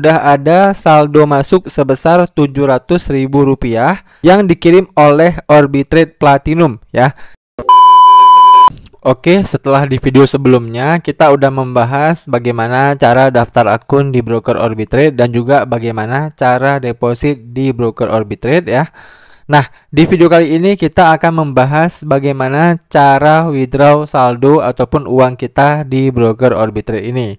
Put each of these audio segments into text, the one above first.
udah ada saldo masuk sebesar Rp700.000 yang dikirim oleh Orbitrade Platinum ya. Oke, setelah di video sebelumnya kita udah membahas bagaimana cara daftar akun di broker Orbitrade dan juga bagaimana cara deposit di broker Orbitrade ya. Nah, di video kali ini kita akan membahas bagaimana cara withdraw saldo ataupun uang kita di broker Orbitrade ini.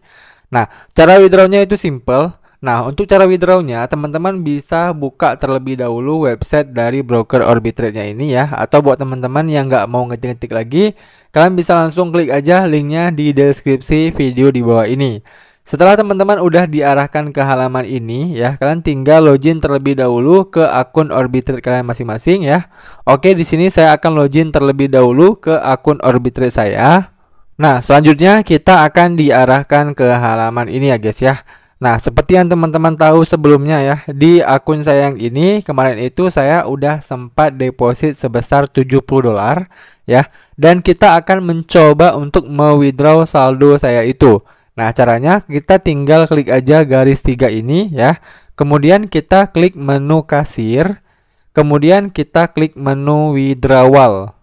Nah, cara withdrawnya itu simple. Nah, untuk cara withdrawnya, teman-teman bisa buka terlebih dahulu website dari broker Orbitrade-nya ini ya. Atau buat teman-teman yang nggak mau ngetik-ngetik lagi, kalian bisa langsung klik aja linknya di deskripsi video di bawah ini. Setelah teman-teman udah diarahkan ke halaman ini ya, kalian tinggal login terlebih dahulu ke akun Orbitrade kalian masing-masing ya. Oke, di sini saya akan login terlebih dahulu ke akun Orbitrade saya. Nah, selanjutnya kita akan diarahkan ke halaman ini ya guys ya. Nah, seperti yang teman-teman tahu sebelumnya ya, di akun saya yang ini kemarin itu saya udah sempat deposit sebesar 70 dolar ya. Dan kita akan mencoba untuk mewithdraw saldo saya itu. Nah, caranya kita tinggal klik aja garis tiga ini ya. Kemudian kita klik menu kasir. Kemudian kita klik menu withdrawal.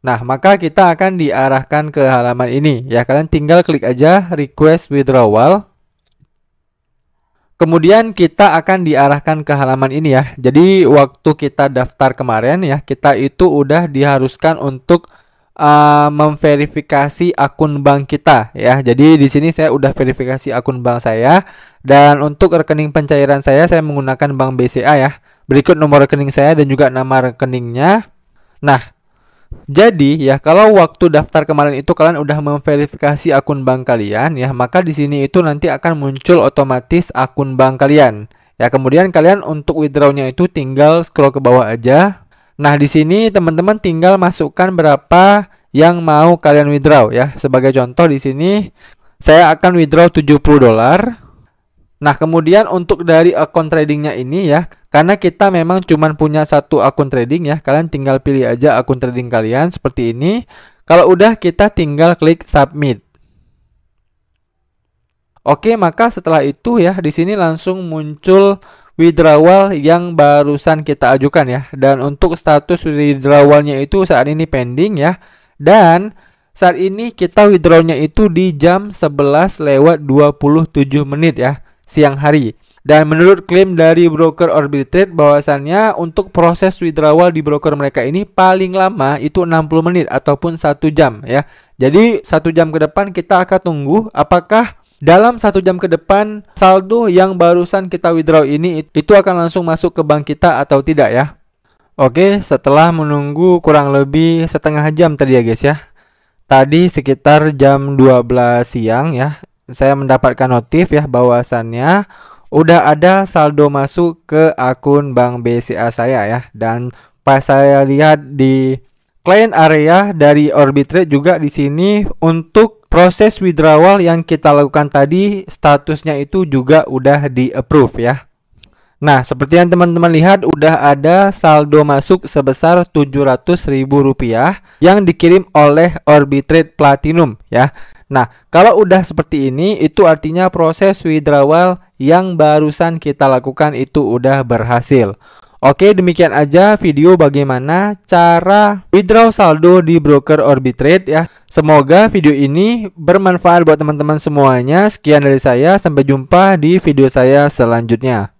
Nah, maka kita akan diarahkan ke halaman ini ya. Kalian tinggal klik aja request withdrawal. Kemudian kita akan diarahkan ke halaman ini ya. Jadi waktu kita daftar kemarin ya, kita itu udah diharuskan untuk uh, memverifikasi akun bank kita ya. Jadi di sini saya udah verifikasi akun bank saya dan untuk rekening pencairan saya saya menggunakan bank BCA ya. Berikut nomor rekening saya dan juga nama rekeningnya. Nah, jadi ya kalau waktu daftar kemarin itu kalian udah memverifikasi akun bank kalian ya, maka di sini itu nanti akan muncul otomatis akun bank kalian. Ya kemudian kalian untuk withdrawnya itu tinggal scroll ke bawah aja. Nah di sini teman-teman tinggal masukkan berapa yang mau kalian withdraw ya. Sebagai contoh di sini saya akan withdraw 70 dolar. Nah kemudian untuk dari account tradingnya ini ya karena kita memang cuma punya satu akun trading ya, kalian tinggal pilih aja akun trading kalian seperti ini. Kalau udah kita tinggal klik submit. Oke, maka setelah itu ya di sini langsung muncul withdrawal yang barusan kita ajukan ya. Dan untuk status withdrawalnya itu saat ini pending ya. Dan saat ini kita withdrawnya itu di jam 11 lewat 27 menit ya, siang hari. Dan menurut klaim dari broker Orbitrade bahwasannya untuk proses withdrawal di broker mereka ini paling lama itu 60 menit ataupun satu jam ya. Jadi satu jam ke depan kita akan tunggu apakah dalam satu jam ke depan saldo yang barusan kita withdraw ini itu akan langsung masuk ke bank kita atau tidak ya. Oke, setelah menunggu kurang lebih setengah jam tadi ya guys ya. Tadi sekitar jam 12 siang ya, saya mendapatkan notif ya bahwasannya udah ada saldo masuk ke akun bank BCA saya ya dan pas saya lihat di client area dari Orbitrade juga di sini untuk proses withdrawal yang kita lakukan tadi statusnya itu juga udah di approve ya. Nah, seperti yang teman-teman lihat udah ada saldo masuk sebesar Rp700.000 yang dikirim oleh Orbitrade Platinum ya. Nah, kalau udah seperti ini itu artinya proses withdrawal yang barusan kita lakukan itu udah berhasil. Oke, demikian aja video bagaimana cara withdraw saldo di broker Orbitrade ya. Semoga video ini bermanfaat buat teman-teman semuanya. Sekian dari saya, sampai jumpa di video saya selanjutnya.